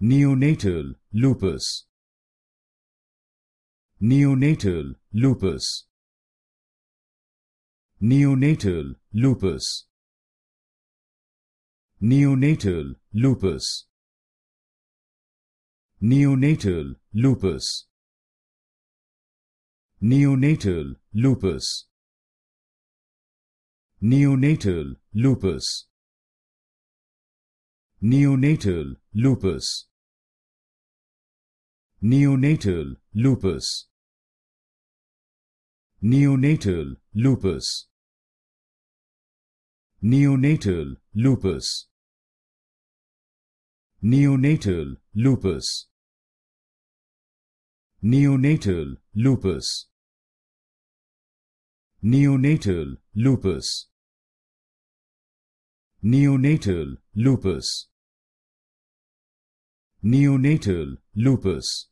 Neonatal lupus. Neonatal lupus. Neonatal lupus. Neonatal lupus. Neonatal lupus. Neonatal lupus. Neonatal lupus. Neonatal lupus. Neonatal lupus. Neonatal lupus. Neonatal lupus. Neonatal lupus. Neonatal lupus. Neonatal lupus. Neonatal lupus. Neonatal lupus.